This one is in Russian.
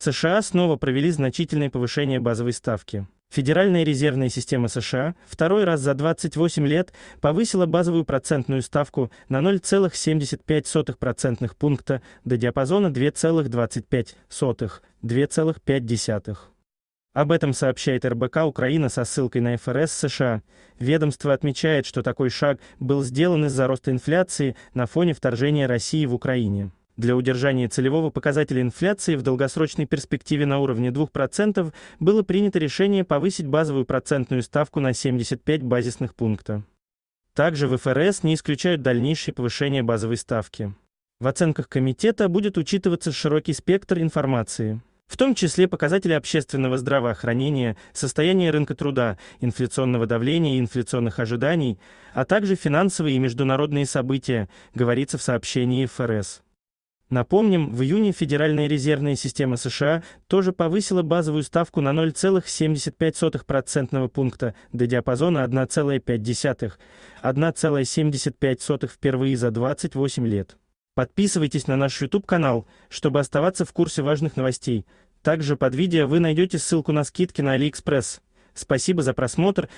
США снова провели значительное повышение базовой ставки. Федеральная резервная система США второй раз за 28 лет повысила базовую процентную ставку на 0,75% пункта до диапазона 2,25-2,5. Об этом сообщает РБК Украина со ссылкой на ФРС США. Ведомство отмечает, что такой шаг был сделан из-за роста инфляции на фоне вторжения России в Украине. Для удержания целевого показателя инфляции в долгосрочной перспективе на уровне 2% было принято решение повысить базовую процентную ставку на 75 базисных пункта. Также в ФРС не исключают дальнейшее повышение базовой ставки. В оценках комитета будет учитываться широкий спектр информации, в том числе показатели общественного здравоохранения, состояние рынка труда, инфляционного давления и инфляционных ожиданий, а также финансовые и международные события, говорится в сообщении ФРС. Напомним, в июне Федеральная резервная система США тоже повысила базовую ставку на 0,75% пункта до диапазона 1,5-1,75 впервые за 28 лет. Подписывайтесь на наш YouTube-канал, чтобы оставаться в курсе важных новостей. Также под видео вы найдете ссылку на скидки на AliExpress. Спасибо за просмотр.